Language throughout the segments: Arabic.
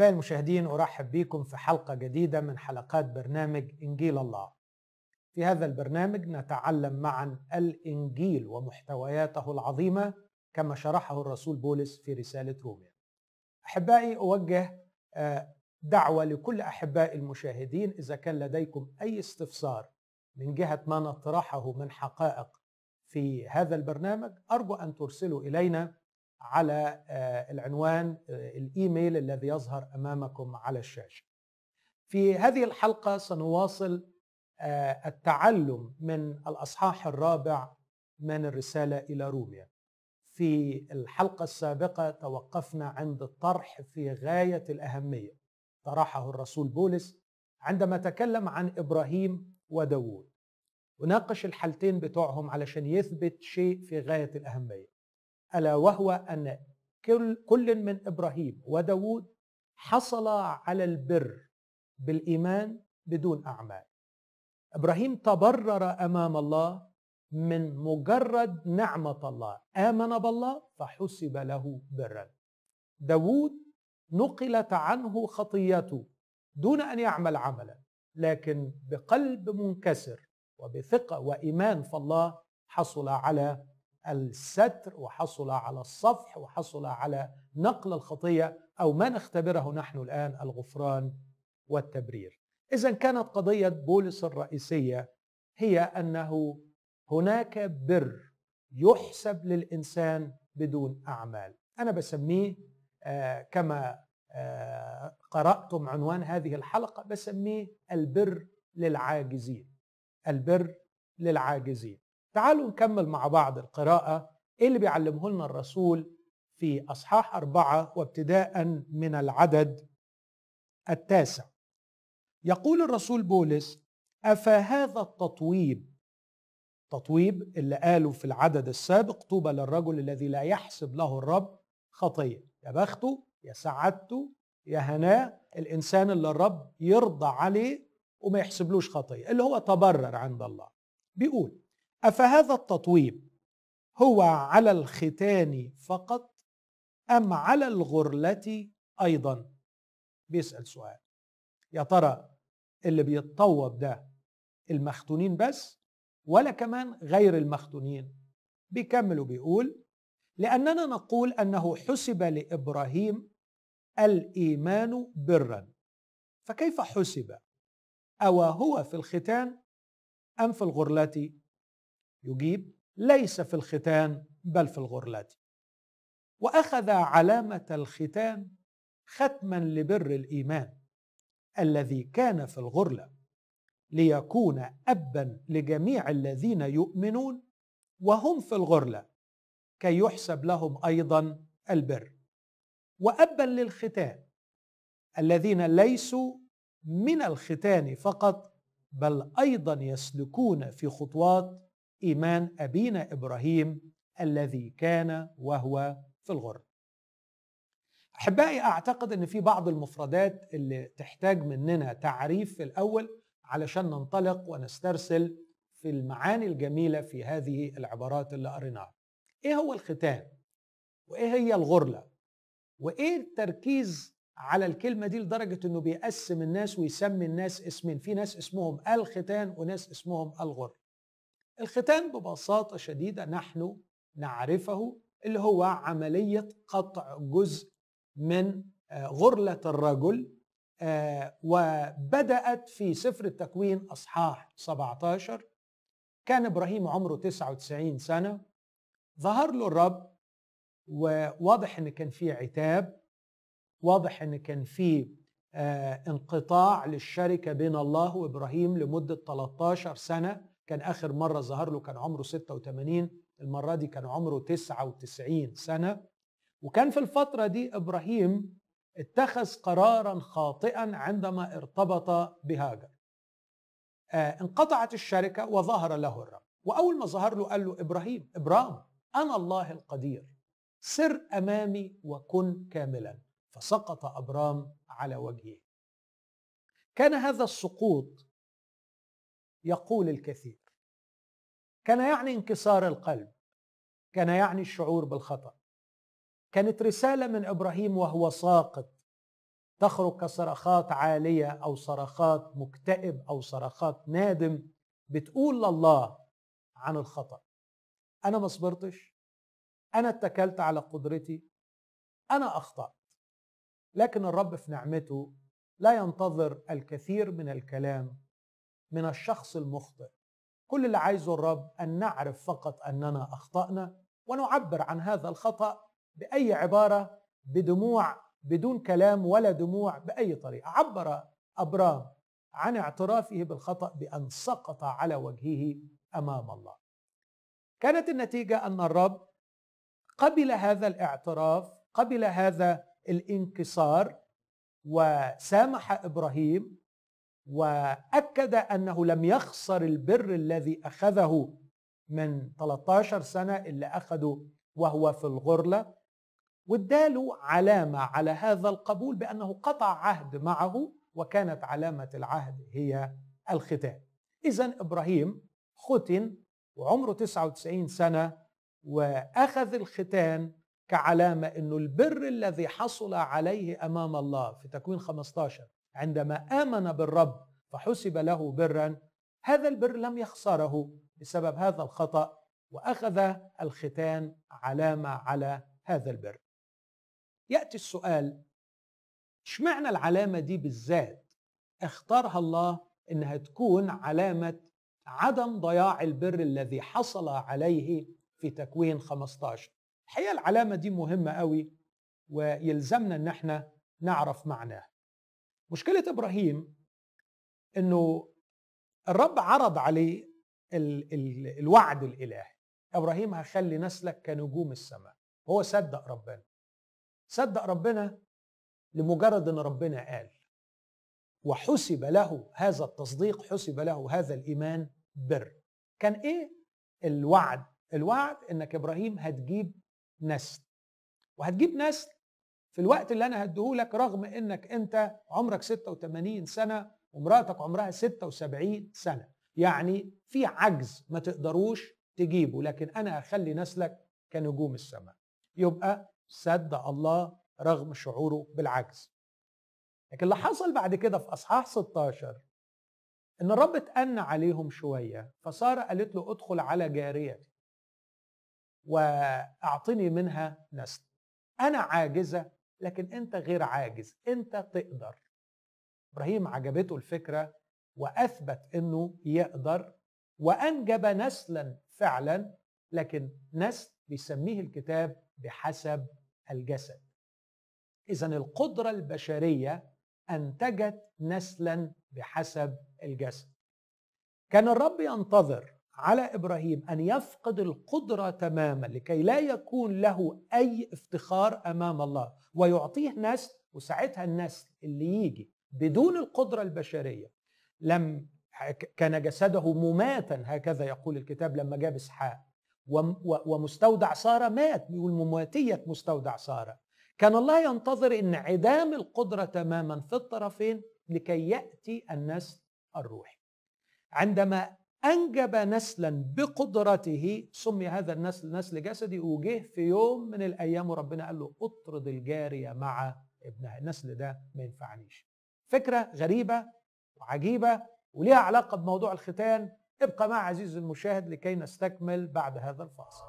أحبائي المشاهدين أرحب بكم في حلقة جديدة من حلقات برنامج إنجيل الله. في هذا البرنامج نتعلم معا الإنجيل ومحتوياته العظيمة كما شرحه الرسول بولس في رسالة روميا. أحبائي أوجه آه، دعوة لكل أحبائي المشاهدين إذا كان لديكم أي استفسار من جهة ما نطرحه من حقائق في هذا البرنامج أرجو أن ترسلوا إلينا على آه، العنوان آه، الايميل الذي يظهر امامكم على الشاشه. في هذه الحلقه سنواصل آه، التعلم من الاصحاح الرابع من الرساله الى روميا. في الحلقه السابقه توقفنا عند الطرح في غايه الاهميه طرحه الرسول بولس عندما تكلم عن ابراهيم وداوود. وناقش الحالتين بتوعهم علشان يثبت شيء في غايه الاهميه. ألا وهو أن كل, كل من إبراهيم وداود حصل على البر بالإيمان بدون أعمال إبراهيم تبرر أمام الله من مجرد نعمة الله آمن بالله فحسب له برا داود نقلت عنه خطيته دون أن يعمل عملا لكن بقلب منكسر وبثقة وإيمان فالله حصل على الستر وحصل على الصفح وحصل على نقل الخطيه او ما نختبره نحن الان الغفران والتبرير. اذا كانت قضيه بولس الرئيسيه هي انه هناك بر يحسب للانسان بدون اعمال. انا بسميه آه، كما آه، قراتم عنوان هذه الحلقه بسميه البر للعاجزين. البر للعاجزين. تعالوا نكمل مع بعض القراءة اللي بيعلمه لنا الرسول في أصحاح أربعة وابتداء من العدد التاسع يقول الرسول بولس هذا التطويب تطويب اللي قاله في العدد السابق طوبى للرجل الذي لا يحسب له الرب خطية يا بخته يا سعادته يا هناه الإنسان اللي الرب يرضى عليه وما يحسبلوش خطية اللي هو تبرر عند الله بيقول افهذا التطويب هو على الختان فقط ام على الغرله ايضا بيسال سؤال يا ترى اللي بيتطوب ده المختونين بس ولا كمان غير المختونين بيكمل وبيقول لاننا نقول انه حسب لابراهيم الايمان برا فكيف حسب هو في الختان ام في الغرله يجيب ليس في الختان بل في الغرلات وأخذ علامة الختان ختما لبر الإيمان الذي كان في الغرلة ليكون أبا لجميع الذين يؤمنون وهم في الغرلة كي يحسب لهم أيضا البر وأبا للختان الذين ليسوا من الختان فقط بل أيضا يسلكون في خطوات ايمان ابينا ابراهيم الذي كان وهو في الغر احبائي اعتقد ان في بعض المفردات اللي تحتاج مننا تعريف في الاول علشان ننطلق ونسترسل في المعاني الجميله في هذه العبارات اللي قريناها ايه هو الختان وايه هي الغرله وايه التركيز على الكلمه دي لدرجه انه بيقسم الناس ويسمي الناس اسمين في ناس اسمهم الختان وناس اسمهم الغر الختان ببساطة شديدة نحن نعرفه اللي هو عملية قطع جزء من آه، غرلة الرجل آه، وبدأت في سفر التكوين أصحاح 17 كان إبراهيم عمره 99 سنة ظهر له الرب وواضح إن كان في عتاب واضح إن كان في آه، انقطاع للشركة بين الله وإبراهيم لمدة 13 سنة كان اخر مره ظهر له كان عمره 86 المره دي كان عمره 99 سنه وكان في الفتره دي ابراهيم اتخذ قرارا خاطئا عندما ارتبط بهاجر آه انقطعت الشركه وظهر له الرب واول ما ظهر له قال له ابراهيم ابرام انا الله القدير سر امامي وكن كاملا فسقط ابرام على وجهه كان هذا السقوط يقول الكثير كان يعني انكسار القلب كان يعني الشعور بالخطأ كانت رسالة من إبراهيم وهو ساقط تخرج كصرخات عالية أو صرخات مكتئب أو صرخات نادم بتقول لله عن الخطأ أنا ما صبرتش أنا اتكلت على قدرتي أنا أخطأت لكن الرب في نعمته لا ينتظر الكثير من الكلام من الشخص المخطئ كل اللي عايزه الرب أن نعرف فقط أننا أخطأنا ونعبر عن هذا الخطأ بأي عبارة بدموع بدون كلام ولا دموع بأي طريقة عبر أبرام عن اعترافه بالخطأ بأن سقط على وجهه أمام الله كانت النتيجة أن الرب قبل هذا الاعتراف قبل هذا الانكسار وسامح إبراهيم واكد انه لم يخسر البر الذي اخذه من 13 سنه اللي اخذه وهو في الغرله واداله علامه على هذا القبول بانه قطع عهد معه وكانت علامه العهد هي الختان. اذا ابراهيم ختن وعمره 99 سنه واخذ الختان كعلامه انه البر الذي حصل عليه امام الله في تكوين 15 عندما امن بالرب فحسب له برا هذا البر لم يخسره بسبب هذا الخطا واخذ الختان علامه على هذا البر ياتي السؤال اشمعنى العلامه دي بالذات اختارها الله انها تكون علامه عدم ضياع البر الذي حصل عليه في تكوين 15 الحقيقه العلامه دي مهمه قوي ويلزمنا ان احنا نعرف معناها مشكله ابراهيم انه الرب عرض عليه الوعد الالهي ابراهيم هخلي نسلك كنجوم السماء هو صدق ربنا صدق ربنا لمجرد ان ربنا قال وحسب له هذا التصديق حسب له هذا الايمان بر كان ايه الوعد الوعد انك ابراهيم هتجيب نسل وهتجيب نسل في الوقت اللي انا هديهولك رغم انك انت عمرك 86 سنه ومراتك عمرها 76 سنه يعني في عجز ما تقدروش تجيبه لكن انا هخلي نسلك كنجوم السماء يبقى سد الله رغم شعوره بالعجز لكن اللي حصل بعد كده في اصحاح 16 ان الرب اتأنى عليهم شويه فساره قالت له ادخل على جاريتي واعطني منها نسل انا عاجزه لكن انت غير عاجز انت تقدر ابراهيم عجبته الفكره واثبت انه يقدر وانجب نسلا فعلا لكن نسل بيسميه الكتاب بحسب الجسد اذا القدره البشريه انتجت نسلا بحسب الجسد كان الرب ينتظر على ابراهيم ان يفقد القدره تماما لكي لا يكون له اي افتخار امام الله ويعطيه نسل وساعتها الناس اللي يجي بدون القدره البشريه لم كان جسده مماتا هكذا يقول الكتاب لما جاب اسحاق ومستودع ساره مات بيقول مماتيه مستودع ساره كان الله ينتظر انعدام القدره تماما في الطرفين لكي ياتي النسل الروحي عندما أنجب نسلا بقدرته سمي هذا النسل نسل جسدي وجه في يوم من الأيام وربنا قال له اطرد الجارية مع ابنها النسل ده ما ينفعنيش فكرة غريبة وعجيبة وليها علاقة بموضوع الختان ابقى مع عزيزي المشاهد لكي نستكمل بعد هذا الفاصل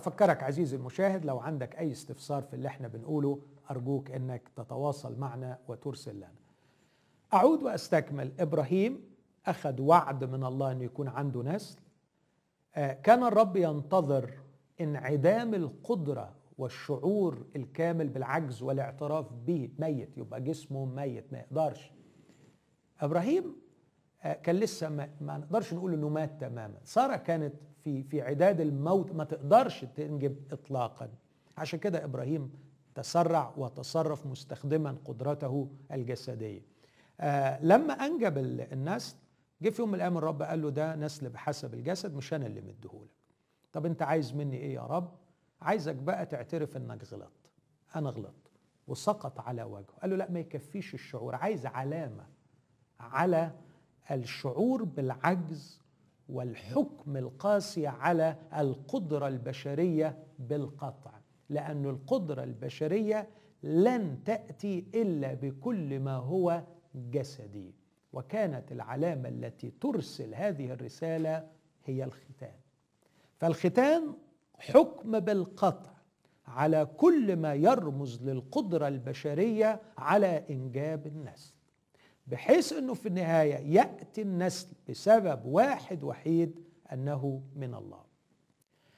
أفكرك عزيزي المشاهد لو عندك أي استفسار في اللي احنا بنقوله أرجوك أنك تتواصل معنا وترسل لنا أعود وأستكمل إبراهيم أخذ وعد من الله أنه يكون عنده نسل آه، كان الرب ينتظر انعدام القدرة والشعور الكامل بالعجز والاعتراف به ميت يبقى جسمه ميت ما يقدرش ابراهيم آه، كان لسه ما, ما نقدرش نقول انه مات تماما ساره كانت في في عداد الموت ما تقدرش تنجب اطلاقا عشان كده ابراهيم تسرع وتصرف مستخدما قدرته الجسديه آه لما انجب النسل جه في يوم من الايام الرب قال له ده نسل بحسب الجسد مش انا اللي مديهولك طب انت عايز مني ايه يا رب عايزك بقى تعترف انك غلطت انا غلطت وسقط على وجهه قال له لا ما يكفيش الشعور عايز علامه على الشعور بالعجز والحكم القاسي على القدرة البشرية بالقطع لأن القدرة البشرية لن تأتي إلا بكل ما هو جسدي وكانت العلامة التي ترسل هذه الرسالة هي الختان فالختان حكم بالقطع على كل ما يرمز للقدرة البشرية على إنجاب النسل بحيث انه في النهايه ياتي النسل بسبب واحد وحيد انه من الله.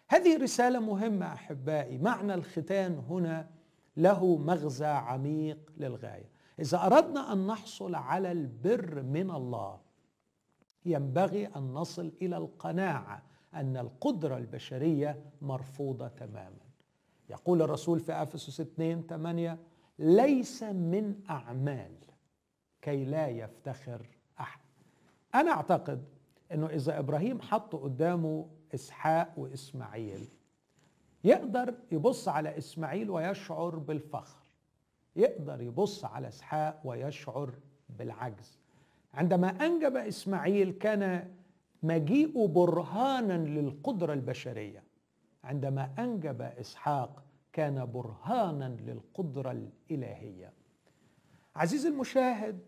هذه رساله مهمه احبائي، معنى الختان هنا له مغزى عميق للغايه. اذا اردنا ان نحصل على البر من الله ينبغي ان نصل الى القناعه ان القدره البشريه مرفوضه تماما. يقول الرسول في افسس 2 8 ليس من اعمال كي لا يفتخر احد انا اعتقد انه اذا ابراهيم حط قدامه اسحاق واسماعيل يقدر يبص على اسماعيل ويشعر بالفخر يقدر يبص على اسحاق ويشعر بالعجز عندما انجب اسماعيل كان مجيئه برهانا للقدره البشريه عندما انجب اسحاق كان برهانا للقدره الالهيه عزيزي المشاهد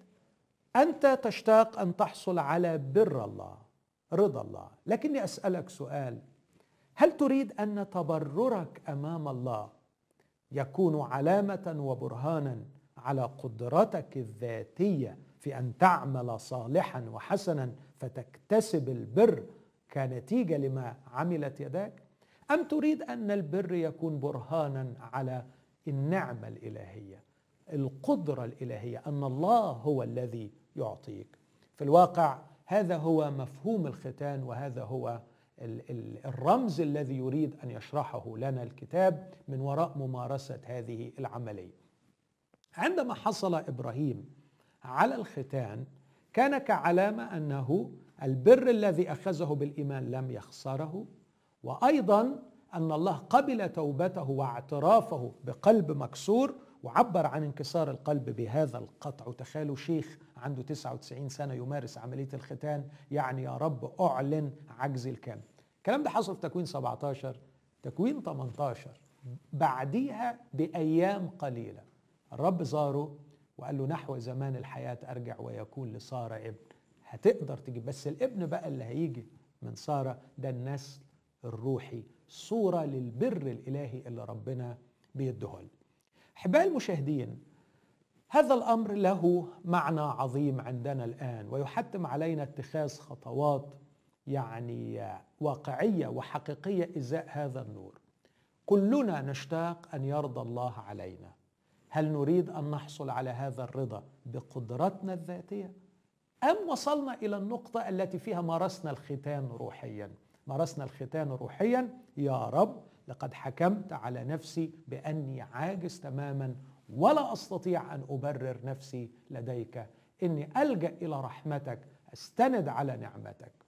انت تشتاق ان تحصل على بر الله رضا الله لكني اسالك سؤال هل تريد ان تبررك امام الله يكون علامه وبرهانا على قدرتك الذاتيه في ان تعمل صالحا وحسنا فتكتسب البر كنتيجه لما عملت يداك ام تريد ان البر يكون برهانا على النعمه الالهيه القدرة الإلهية أن الله هو الذي يعطيك في الواقع هذا هو مفهوم الختان وهذا هو الرمز الذي يريد أن يشرحه لنا الكتاب من وراء ممارسة هذه العملية عندما حصل إبراهيم على الختان كان كعلامة أنه البر الذي أخذه بالإيمان لم يخسره وأيضا أن الله قبل توبته واعترافه بقلب مكسور وعبر عن انكسار القلب بهذا القطع وتخيلوا شيخ عنده 99 سنة يمارس عملية الختان يعني يا رب أعلن عجزي الكامل الكلام ده حصل في تكوين 17 تكوين 18 بعديها بأيام قليلة الرب زاره وقال له نحو زمان الحياة أرجع ويكون لسارة ابن هتقدر تجيب بس الابن بقى اللي هيجي من سارة ده النسل الروحي صورة للبر الإلهي اللي ربنا بيديهولنا احبائي المشاهدين هذا الامر له معنى عظيم عندنا الان ويحتم علينا اتخاذ خطوات يعني واقعيه وحقيقيه ازاء هذا النور كلنا نشتاق ان يرضى الله علينا هل نريد ان نحصل على هذا الرضا بقدرتنا الذاتيه ام وصلنا الى النقطه التي فيها مارسنا الختان روحيا مارسنا الختان روحيا يا رب لقد حكمت على نفسي باني عاجز تماما ولا استطيع ان ابرر نفسي لديك اني الجا الى رحمتك استند على نعمتك